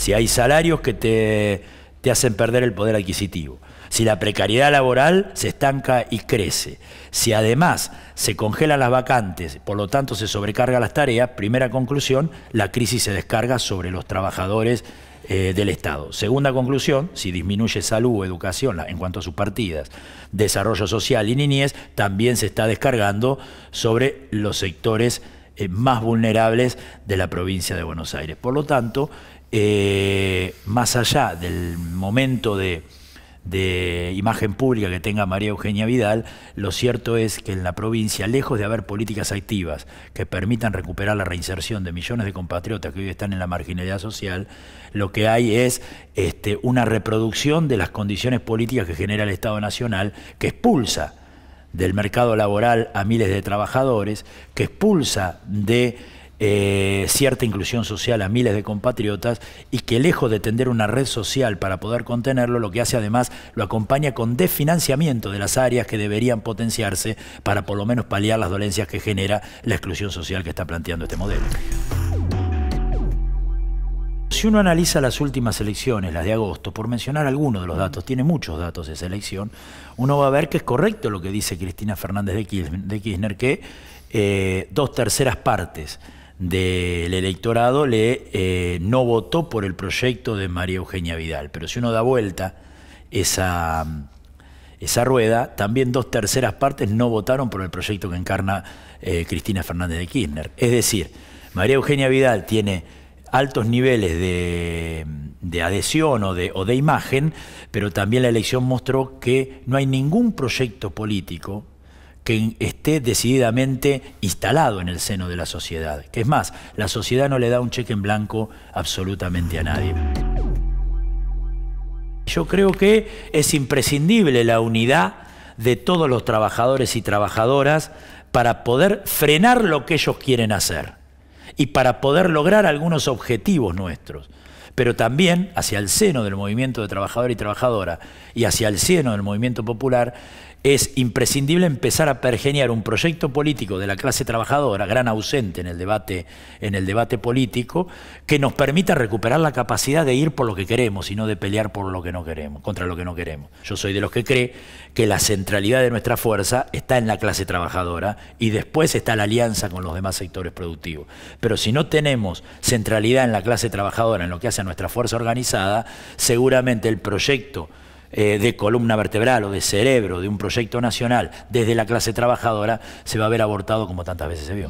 si hay salarios que te, hacen perder el poder adquisitivo, si la precariedad laboral se estanca y crece, si además se congelan las vacantes, por lo tanto se sobrecarga las tareas, primera conclusión, la crisis se descarga sobre los trabajadores eh, del Estado. Segunda conclusión, si disminuye salud, o educación en cuanto a sus partidas, desarrollo social y niñez, también se está descargando sobre los sectores eh, más vulnerables de la provincia de Buenos Aires. Por lo tanto, eh, más allá del momento de, imagen pública que tenga María Eugenia Vidal, lo cierto es que en la provincia, lejos de haber políticas activas que permitan recuperar la reinserción de millones de compatriotas que hoy están en la marginalidad social, lo que hay es este, una reproducción de las condiciones políticas que genera el Estado Nacional, que expulsa del mercado laboral a miles de trabajadores, que expulsa de eh, cierta inclusión social a miles de compatriotas y que lejos de tener una red social para poder contenerlo, lo que hace además lo acompaña con desfinanciamiento de las áreas que deberían potenciarse para por lo menos paliar las dolencias que genera la exclusión social que está planteando este modelo. Si uno analiza las últimas elecciones, las de agosto, por mencionar algunos de los datos, tiene muchos datos esa elección, uno va a ver que es correcto lo que dice Cristina Fernández de Kirchner, que eh, dos terceras partes del electorado le eh, no votó por el proyecto de María Eugenia Vidal. Pero si uno da vuelta esa, esa rueda, también dos terceras partes no votaron por el proyecto que encarna eh, Cristina Fernández de Kirchner. Es decir, María Eugenia Vidal tiene altos niveles de, adhesión o o de imagen, pero también la elección mostró que no hay ningún proyecto político que esté decididamente instalado en el seno de la sociedad. Que es más, la sociedad no le da un cheque en blanco absolutamente a nadie. Yo creo que es imprescindible la unidad de todos los trabajadores y trabajadoras para poder frenar lo que ellos quieren hacer y para poder lograr algunos objetivos nuestros pero también hacia el seno del movimiento de trabajador y trabajadora y hacia el seno del movimiento popular, es imprescindible empezar a pergeñar un proyecto político de la clase trabajadora, gran ausente en el debate, en el debate político, que nos permita recuperar la capacidad de ir por lo que queremos y no de pelear por lo que no queremos, contra lo que no queremos. Yo soy de los que cree que la centralidad de nuestra fuerza está en la clase trabajadora y después está la alianza con los demás sectores productivos. Pero si no tenemos centralidad en la clase trabajadora, en lo que hace nuestra fuerza organizada, seguramente el proyecto eh, de columna vertebral o de cerebro de un proyecto nacional desde la clase trabajadora se va a ver abortado como tantas veces se vio.